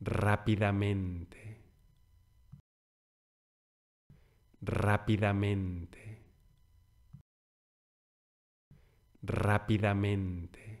rápidamente, rápidamente, rápidamente.